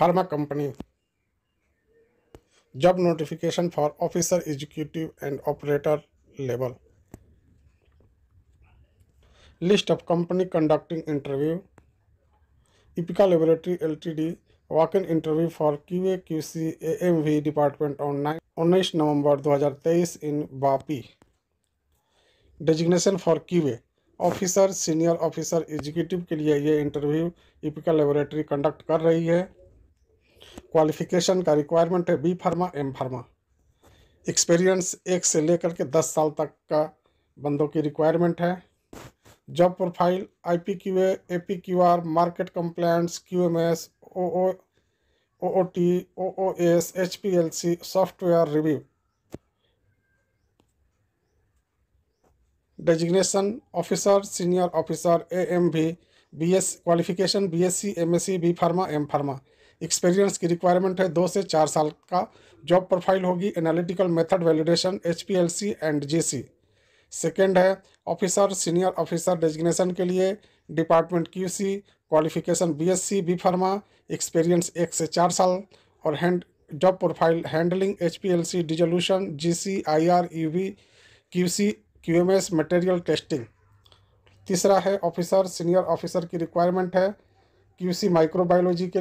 pharma company job notification for officer executive and operator level list of company conducting interview Ipca laboratory L T D walk in interview for Q QA M V department on nine उन्नीस नवम्बर दो हजार तेईस in Vapi designation for QA officer senior officer executive के लिए यह interview Ipca laboratory conduct कर रही है क्वालिफिकेशन का रिक्वायरमेंट है B pharma M pharma experience एक से लेकर के दस साल तक का बंदों की रिक्वायरमेंट है job profile I P Q A P Q R market complaints Q M S O O O O T O O S H P L C software review designation officer senior officer A M B B S qualification B S C M S C B pharma M pharma experience की requirement है दो से चार साल का job profile होगी analytical method validation H and ji second है officer senior officer designation के लिए department C qualification BSc B pharma experience एक से चार साल और hand job profile handling H P L C dissolution G C I R U V Q C Q M S material testing तीसरा है officer senior officer की requirement है Q C microbiology के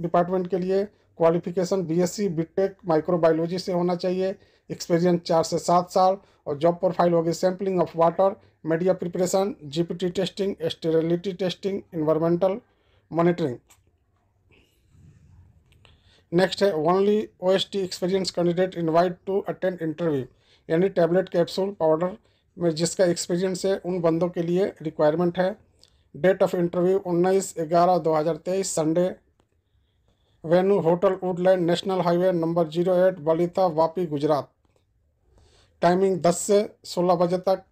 डिपार्टमेंट के लिए क्वालिफिकेशन बीएससी बीटेक माइक्रोबायोलॉजी से होना चाहिए एक्सपीरियंस चार से सात साल और जॉब प्रोफाइल होगी sampling of water media preparation GPT testing sterility testing environmental monitoring next है only O S T experience candidate invite to attend interview यानी टैबलेट कैप्सूल पाउडर में जिसका एक्सपीरियंस है उन बंदों के लिए रिक्वायरमेंट है डेट ऑफ इंटरव्यू उन्नीस ग्यारह दो हज़ार तेईस Sunday venue hotel Woodland national highway number zero eight Balitha Vapi Gujarat timing 10 से 16 बजे तक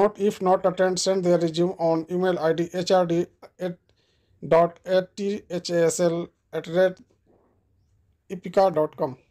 note if not attend send their resume on email ID H R D at dot at T H S L at rate Ipca dot com